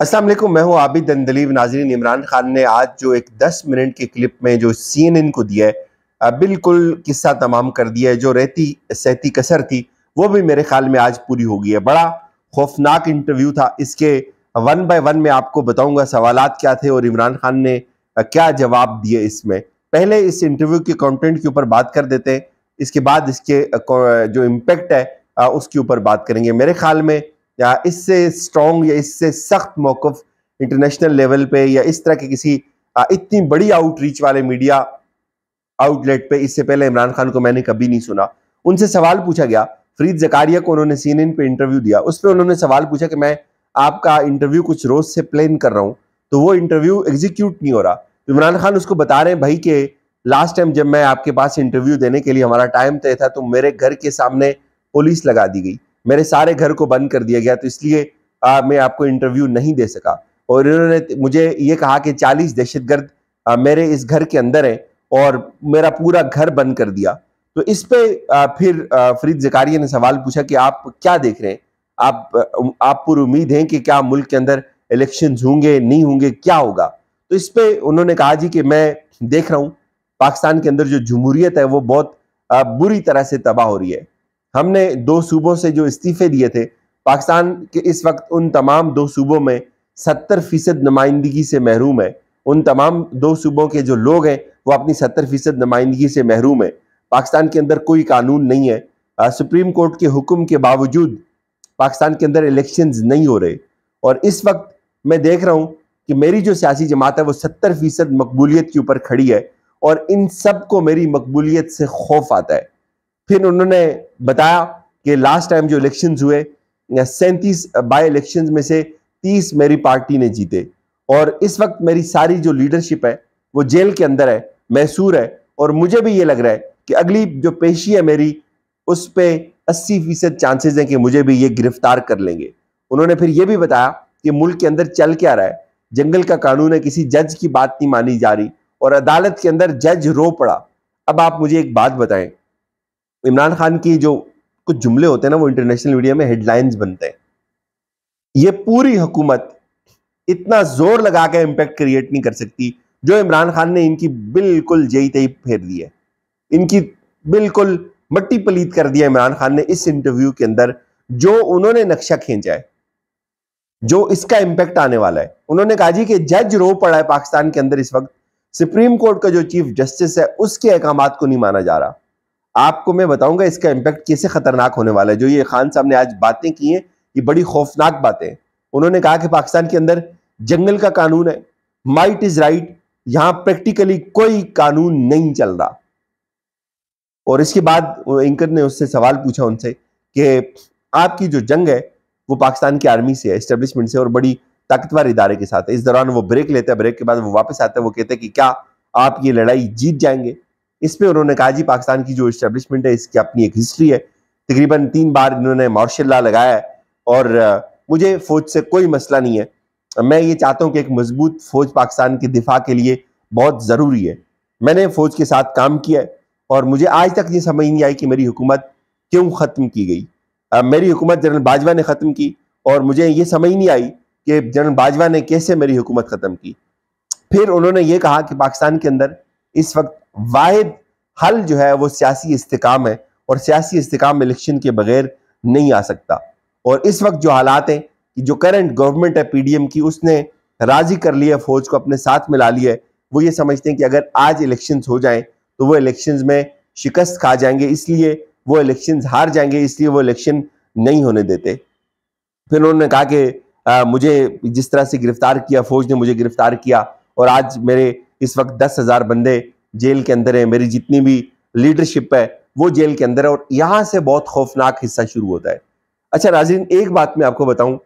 अस्सलाम मैं हूँ आबिद दंदलीब नाजरीन इमरान खान ने आज जो एक 10 मिनट के क्लिप में जो सीएनएन को दिया है बिल्कुल किस्सा तमाम कर दिया है जो रहती सहती कसर थी वो भी मेरे ख्याल में आज पूरी हो गई है बड़ा खौफनाक इंटरव्यू था इसके वन बाय वन में आपको बताऊंगा सवालात क्या थे और इमरान खान ने क्या जवाब दिए इसमें पहले इस इंटरव्यू के कॉन्टेंट के ऊपर बात कर देते हैं इसके बाद इसके जो इम्पेक्ट है उसके ऊपर बात करेंगे मेरे ख्याल में या इससे स्ट्रॉन्ग या इससे सख्त मौकफ इंटरनेशनल लेवल पे या इस तरह के किसी इतनी बड़ी आउटरीच वाले मीडिया आउटलेट पे इससे पहले इमरान खान को मैंने कभी नहीं सुना उनसे सवाल पूछा गया फरीद जकारिया को उन्होंने सीन पे इंटरव्यू दिया उस पर उन्होंने सवाल पूछा कि मैं आपका इंटरव्यू कुछ रोज़ से प्लान कर रहा हूँ तो वो इंटरव्यू एग्जीक्यूट नहीं हो रहा तो इमरान खान उसको बता रहे हैं भाई के लास्ट टाइम जब मैं आपके पास इंटरव्यू देने के लिए हमारा टाइम तय था तो मेरे घर के सामने पुलिस लगा दी गई मेरे सारे घर को बंद कर दिया गया तो इसलिए आ, मैं आपको इंटरव्यू नहीं दे सका और इन्होंने मुझे ये कहा कि चालीस गर्द मेरे इस घर के अंदर है और मेरा पूरा घर बंद कर दिया तो इस पे फिर फरीद जकारिया ने सवाल पूछा कि आप क्या देख रहे हैं आप आप पूरी उम्मीद हैं कि क्या मुल्क के अंदर इलेक्शन होंगे नहीं होंगे क्या होगा तो इस पे उन्होंने कहा जी कि मैं देख रहा हूँ पाकिस्तान के अंदर जो जमहूरियत है वो बहुत बुरी तरह से तबाह हो रही है हमने दो सूबों से जो इस्तीफे दिए थे पाकिस्तान के इस वक्त उन तमाम दो सूबों में सत्तर फीसद नुमाइंदगी से महरूम है उन तमाम दो सूबों के जो लोग हैं वो अपनी सत्तर फीसद नुमाइंदगी से महरूम है पाकिस्तान के अंदर कोई कानून नहीं है आ, सुप्रीम कोर्ट के हुक्म के बावजूद पाकिस्तान के अंदर इलेक्शन नहीं हो रहे और इस वक्त मैं देख रहा हूँ कि मेरी जो सियासी जमात है वो सत्तर फीसद मकबूलीत के ऊपर खड़ी है और इन सब को मेरी मकबूलीत से खौफ आता है फिर उन्होंने बताया कि लास्ट टाइम जो इलेक्शंस हुए सैंतीस बाई uh, इलेक्शंस में से तीस मेरी पार्टी ने जीते और इस वक्त मेरी सारी जो लीडरशिप है वो जेल के अंदर है मैसूर है और मुझे भी ये लग रहा है कि अगली जो पेशी है मेरी उस पर अस्सी फीसद चांसेज हैं कि मुझे भी ये गिरफ्तार कर लेंगे उन्होंने फिर ये भी बताया कि मुल्क के अंदर चल क्या रहा है जंगल का कानून है किसी जज की बात नहीं मानी जा रही और अदालत के अंदर जज रो पड़ा अब आप मुझे एक बात बताएं इमरान खान की जो कुछ जुमले होते हैं ना वो इंटरनेशनल मीडिया में हेडलाइंस बनते हैं ये पूरी हुकूमत इतना जोर लगा के इम्पैक्ट क्रिएट नहीं कर सकती जो इमरान खान ने इनकी बिल्कुल जई तई फेर दी है इनकी बिल्कुल मट्टी पलीत कर दिया इमरान खान ने इस इंटरव्यू के अंदर जो उन्होंने नक्शा खींचा है जो इसका इम्पैक्ट आने वाला है उन्होंने कहा जी कि जज रो पड़ा है पाकिस्तान के अंदर इस वक्त सुप्रीम कोर्ट का जो चीफ जस्टिस है उसके अहकाम को नहीं माना जा रहा आपको मैं बताऊंगा इसका इम्पैक्ट कैसे खतरनाक होने वाला है जो ये खान साहब ने आज बातें की हैं ये बड़ी खौफनाक बातें उन्होंने कहा कि पाकिस्तान के अंदर जंगल का कानून है माइट इज राइट यहां प्रैक्टिकली कोई कानून नहीं चल रहा और इसके बाद एंकर ने उससे सवाल पूछा उनसे कि आपकी जो जंग है वो पाकिस्तान की आर्मी से है इस्टेब्लिशमेंट से और बड़ी ताकतवर इदारे के साथ है इस दौरान वो ब्रेक लेते हैं ब्रेक के बाद वो वापस आते हैं वो कहते हैं कि क्या आप ये लड़ाई जीत जाएंगे इसमें उन्होंने कहा जी पाकिस्तान की जो इस्टेब्लिशमेंट है इसकी अपनी एक हिस्ट्री है तकरीबन तीन बार इन्होंने मार्शल ला लगाया है और मुझे फौज से कोई मसला नहीं है मैं ये चाहता हूँ कि एक मजबूत फौज पाकिस्तान के दिफा के लिए बहुत ज़रूरी है मैंने फौज के साथ काम किया है और मुझे आज तक ये समझ नहीं आई कि मेरी हुकूमत क्यों ख़त्म की गई मेरी हुकूमत जनरल बाजवा ने ख़त्म की और मुझे ये समझ नहीं आई कि जनरल बाजवा ने कैसे मेरी हुकूमत ख़त्म की फिर उन्होंने ये कहा कि पाकिस्तान के अंदर इस वक्त वाद हल जो है वो सियासी इस्तकाम है और सियासी इस्तकाम इलेक्शन के बगैर नहीं आ सकता और इस वक्त जो हालात हैं कि जो करंट गवर्नमेंट है पीडीएम की उसने राजी कर लिया फौज को अपने साथ मिला लिया है वो ये समझते हैं कि अगर आज इलेक्शन हो जाए तो वो इलेक्शन में शिकस्त खा जाएंगे इसलिए वो इलेक्शन हार जाएंगे इसलिए वो इलेक्शन नहीं होने देते फिर उन्होंने कहा कि आ, मुझे जिस तरह से गिरफ्तार किया फौज ने मुझे गिरफ्तार किया और आज मेरे इस वक्त दस हज़ार बंदे जेल के अंदर है मेरी जितनी भी लीडरशिप है वो जेल के अंदर है और यहाँ से बहुत खौफनाक हिस्सा शुरू होता है अच्छा नाजरीन एक बात मैं आपको बताऊं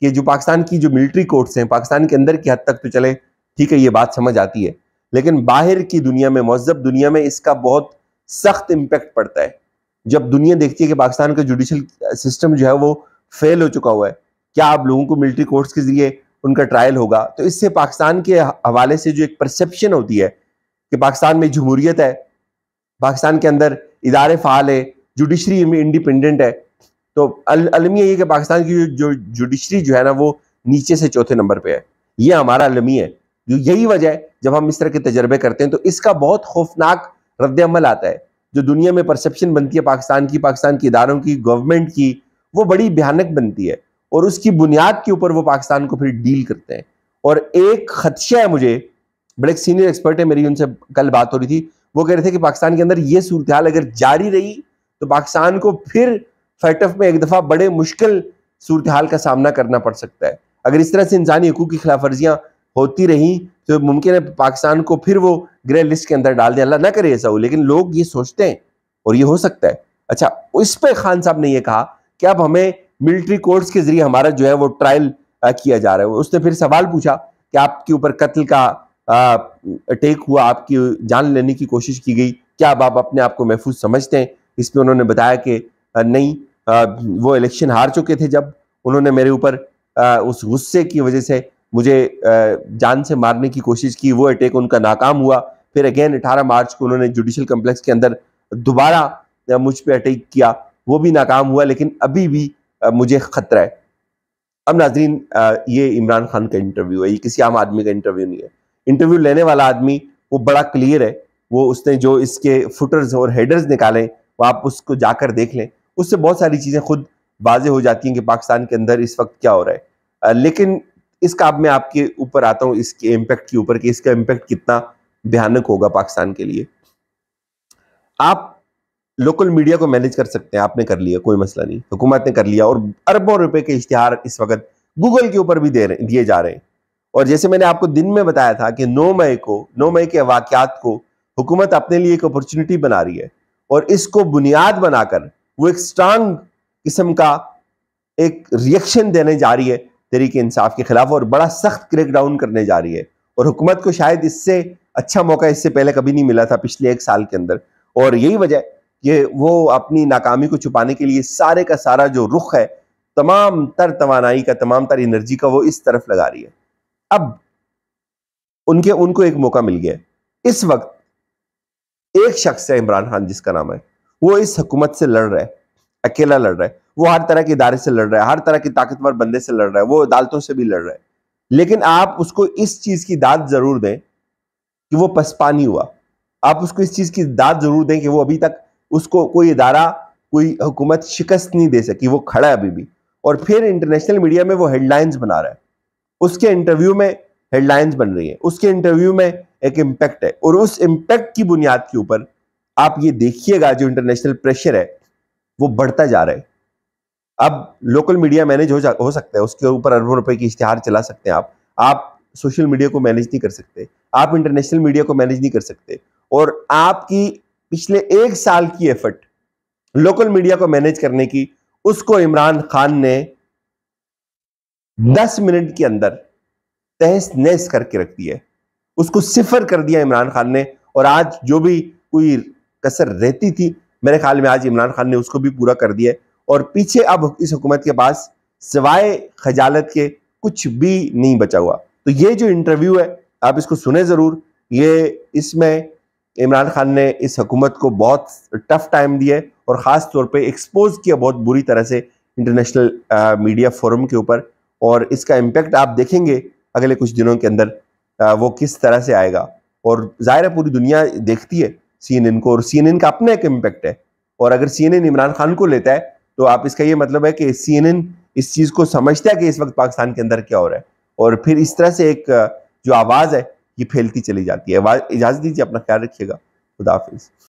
कि जो पाकिस्तान की जो मिलिट्री कोर्ट्स हैं पाकिस्तान के अंदर की हद तक तो चले ठीक है ये बात समझ आती है लेकिन बाहर की दुनिया में महजब दुनिया में इसका बहुत सख्त इम्पेक्ट पड़ता है जब दुनिया देखती है कि पाकिस्तान का जुडिशल सिस्टम जो है वो फेल हो चुका हुआ है क्या आप लोगों को मिलिट्री कोर्ट्स के जरिए उनका ट्रायल होगा तो इससे पाकिस्तान के हवाले से जो एक परसेप्शन होती है कि पाकिस्तान में जमहूरीत है पाकिस्तान के अंदर इदारे फ़ाल है जुडिशरी इंडिपेंडेंट है तो अलमिया ये कि पाकिस्तान की जो जुडिशरी जो है ना वो नीचे से चौथे नंबर पे है ये हमारा अलमी है जो यही वजह है जब हम इस तरह के तजर्बे करते हैं तो इसका बहुत खौफनाक रद्दमल आता है जो दुनिया में परसेप्शन बनती है पाकिस्तान की पाकिस्तान के इदारों की गवर्नमेंट की वो बड़ी भयानक बनती है और उसकी बुनियाद के ऊपर वो पाकिस्तान को फिर डील करते हैं और एक खदशा है मुझे बड़े सीनियर एक्सपर्ट है मेरी उनसे कल बात हो रही थी वो कह रहे थे कि पाकिस्तान के अंदर ये सूरत हाल अगर जारी रही तो पाकिस्तान को फिर फैटफ में एक दफ़ा बड़े मुश्किल सूरत हाल का सामना करना पड़ सकता है अगर इस तरह से इंसानी हकूक की खिलाफ वर्जियाँ होती रहीं तो मुमकिन है पाकिस्तान को फिर वो ग्रे लिस्ट के अंदर डाल दें अल्लाह ना करे ऐसा हो लेकिन लोग ये सोचते हैं और ये हो सकता है अच्छा इस पर खान साहब ने यह कहा कि अब हमें मिलिट्री कोर्ट्स के जरिए हमारा जो है वो ट्रायल किया जा रहा है उसने फिर सवाल पूछा कि आपके ऊपर कत्ल का अटैक हुआ आपकी जान लेने की कोशिश की गई क्या अब आप अपने आप को महफूज समझते हैं इस पर उन्होंने बताया कि नहीं वो इलेक्शन हार चुके थे जब उन्होंने मेरे ऊपर उस गुस्से की वजह से मुझे जान से मारने की कोशिश की वो अटैक उनका नाकाम हुआ फिर अगेन 18 मार्च को उन्होंने जुडिशल कम्प्लेक्स के अंदर दोबारा मुझ पर अटैक किया वो भी नाकाम हुआ लेकिन अभी भी मुझे ख़तरा है अब नाजरीन ये इमरान खान का इंटरव्यू है ये किसी आम आदमी का इंटरव्यू नहीं है इंटरव्यू लेने वाला आदमी वो बड़ा क्लियर है वो उसने जो इसके फुटर्स और हेडर्स निकाले वो आप उसको जाकर देख लें उससे बहुत सारी चीज़ें खुद वाजे हो जाती हैं कि पाकिस्तान के अंदर इस वक्त क्या हो रहा है लेकिन इसका अब मैं आपके ऊपर आता हूँ इसके इम्पैक्ट के ऊपर कि इसका इम्पैक्ट कितना भयानक होगा पाकिस्तान के लिए आप लोकल मीडिया को मैनेज कर सकते हैं आपने कर लिया कोई मसला नहीं हुकूमत ने कर लिया और अरबों रुपए के इश्तहार इस वक्त गूगल के ऊपर भी दे रहे दिए जा रहे हैं और जैसे मैंने आपको दिन में बताया था कि 9 मई को 9 मई के वाकत को हुकूमत अपने लिए एक अपॉर्चुनिटी बना रही है और इसको बुनियाद बनाकर वो एक स्ट्रांग किस्म का एक रिएक्शन देने जा रही है तरीके इंसाफ के खिलाफ और बड़ा सख्त क्रेक डाउन करने जा रही है और हुकूमत को शायद इससे अच्छा मौका इससे पहले कभी नहीं मिला था पिछले एक साल के अंदर और यही वजह कि वो अपनी नाकामी को छुपाने के लिए सारे का सारा जो रुख है तमाम तर तवानाई का तमाम तर एनर्जी का वो इस तरफ लगा रही है अब उनके उनको एक मौका मिल गया इस वक्त एक शख्स है इमरान खान जिसका नाम है वो इस हुकूमत से लड़ रहा है अकेला लड़ रहा है वो हर तरह के इदारे से लड़ रहा है हर तरह के ताकतवर बंदे से लड़ रहा है वो अदालतों से भी लड़ रहा है लेकिन आप उसको इस चीज की दाद जरूर दें कि वो पसपानी हुआ आप उसको इस चीज की दाद जरूर दें कि वो अभी तक उसको कोई इदारा कोई हुकूमत शिकस्त नहीं दे सकी वो खड़ा है अभी भी और फिर इंटरनेशनल मीडिया में वो हेडलाइंस बना रहा है उसके इंटरव्यू में हेडलाइंस बन रही है उसके इंटरव्यू में एक इम्पैक्ट है और उस इम्पैक्ट की बुनियाद के ऊपर आप ये देखिएगा जो इंटरनेशनल प्रेशर है वो बढ़ता जा रहा है अब लोकल मीडिया मैनेज हो जा हो सकता है उसके ऊपर अरबों रुपए की इश्तिहार चला सकते हैं आप आप सोशल मीडिया को मैनेज नहीं कर सकते आप इंटरनेशनल मीडिया को मैनेज नहीं कर सकते और आपकी पिछले एक साल की एफर्ट लोकल मीडिया को मैनेज करने की उसको इमरान खान ने दस मिनट के अंदर तहस नहस करके रख दिया उसको सिफर कर दिया इमरान खान ने और आज जो भी कोई कसर रहती थी मेरे ख्याल में आज इमरान खान ने उसको भी पूरा कर दिया और पीछे अब इस हुकूमत के पास सिवाय खजालत के कुछ भी नहीं बचा हुआ तो ये जो इंटरव्यू है आप इसको सुने ज़रूर ये इसमें इमरान खान ने इस हुकूमत को बहुत टफ टाइम दिया और ख़ास तौर पे एक्सपोज किया बहुत बुरी तरह से इंटरनेशनल मीडिया फोरम के ऊपर और इसका इम्पेक्ट आप देखेंगे अगले कुछ दिनों के अंदर आ, वो किस तरह से आएगा और ज़ाहिर है पूरी दुनिया देखती है सी को और सी का अपना एक इम्पेक्ट है और अगर सी इमरान खान को लेता है तो आप इसका ये मतलब है कि सी इस चीज़ को समझता है कि इस वक्त पाकिस्तान के अंदर क्या हो रहा है और फिर इस तरह से एक जो आवाज़ है ये फैलती चली जाती है इजाज़त दीजिए अपना ख्याल रखिएगा खुदाफिज़